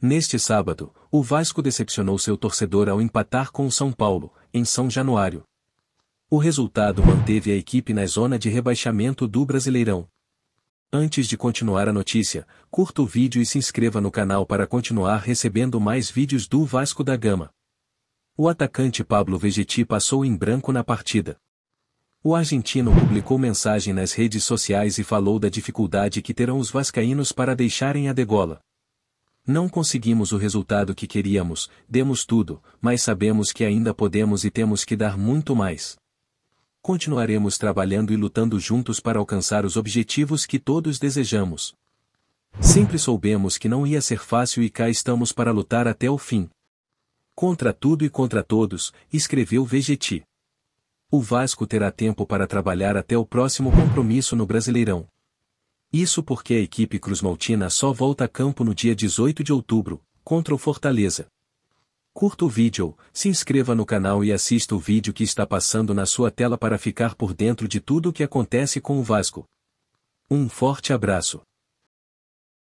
Neste sábado, o Vasco decepcionou seu torcedor ao empatar com o São Paulo, em São Januário. O resultado manteve a equipe na zona de rebaixamento do Brasileirão. Antes de continuar a notícia, curta o vídeo e se inscreva no canal para continuar recebendo mais vídeos do Vasco da Gama. O atacante Pablo Vegeti passou em branco na partida. O argentino publicou mensagem nas redes sociais e falou da dificuldade que terão os vascaínos para deixarem a degola. Não conseguimos o resultado que queríamos, demos tudo, mas sabemos que ainda podemos e temos que dar muito mais. Continuaremos trabalhando e lutando juntos para alcançar os objetivos que todos desejamos. Sempre soubemos que não ia ser fácil e cá estamos para lutar até o fim. Contra tudo e contra todos, escreveu Vegeti. O Vasco terá tempo para trabalhar até o próximo compromisso no Brasileirão. Isso porque a equipe cruzmaltina só volta a campo no dia 18 de outubro, contra o Fortaleza. Curta o vídeo, se inscreva no canal e assista o vídeo que está passando na sua tela para ficar por dentro de tudo o que acontece com o Vasco. Um forte abraço.